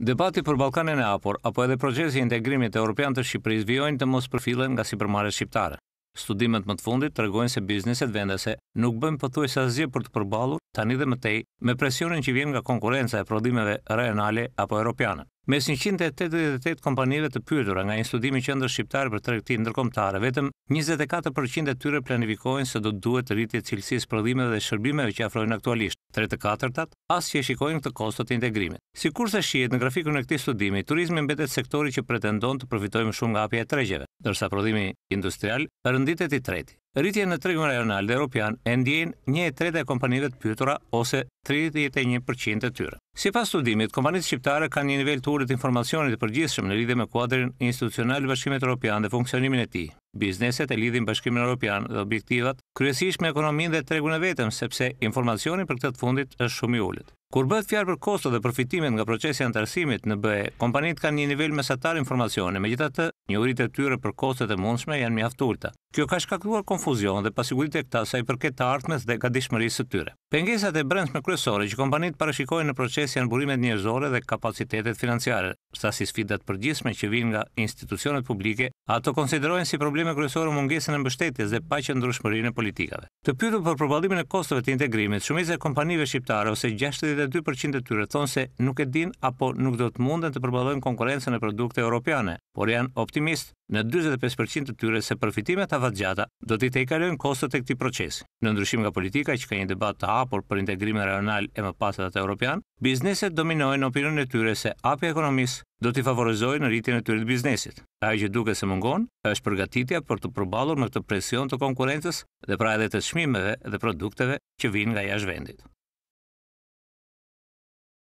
Debati për Ballkanin e Hapur apo edhe procesi i integrimit evropian të Shqipërisë vijojnë të mos përfillen nga sipërmarrja shqiptare. Studimet më të fundit tregojnë se bizneset vendese nuk bëjnë pothuajse asgjë për të përballur tani dhe më tej me presionin që vjen nga konkurenca e prodhimeve rajonale apo europiane. Mes 188 kompanive të pyetura nga një studim i qendrës shqiptare për Tregtin Ndërkombëtar, vetëm 24% e tyre planifikojnë se do të duhet të rritet cilësisë prodhimeve dhe shërbimeve që afrojnë aktualisht. 34. të që e shikojnë këtë kostot e integrimit. Si kur se shqiet në grafikën e këti studimi, turizmi mbetet sektori që pretendon të profitojmë shumë nga apje e tregjeve, dërsa prodhimi industrial rënditet i treti. Rritje në tregjën rajonal dhe Europian e ndjenë një e trete e kompanive të pytura ose 31% e tyre. Si pas studimit, kompanit shqiptare ka një nivel të urit informacionit për përgjithshëm në rridhe me kuadrin institucional i bashkimit Europian dhe funksionimin e ti, Bizneset e lidhin Bashkimin Evropian dhe objektivat kryesisht me ekonominë dhe tregun e vetëm, sepse informacioni për këtë fundit është shumë i ulët. Kur bëhet fjalë për kosto dhe përfitimet nga procesi i antarësimit në BE, kompanitë kanë një nivel mesatar informacioni, megjithatë, njohuritë e tyre për kostet e mundshme janë mjaft ulta. Kjo ka shkaktuar konfuzion dhe pasiguritë tek ata sa i përket të ardhmes dhe gatishmërisë së tyre. Pengesat e brendshme kryesore që kompanitë parashikojnë në proces janë burimet njerëzore dhe kapacitetet financiare, sasi sfidat përgjithshme që vijnë nga institucionet publike, ato konsiderohen si probleme kryesore mungesën e mbështetjes dhe paqëndrueshmërinë e politikave. Të pyetur për përballimin e kostove të integrimit, shumica e kompanive shqiptare ose 60 82% të tyre thonë se nuk e din apo nuk do të munden të përballojnë konkurrencën e produkte europiane, por janë optimist në 45% të tyre se përfitimet avatgjata do t'i tejkalojnë kostot e këtij proces. Në ndryshim nga politika që ka një debat të hapur për integrimin rajonal e më pasat edhe europian, bizneset dominojnë opinionin e tyre se api ekonomisë do t'i favorizojë në rritjen e tyre të biznesit. Ajo që duket se mungon është përgatitja për të përballur në këtë presion të konkurrencës dhe pra edhe të çmimeve dhe produkteve që vijnë nga jashtë vendit.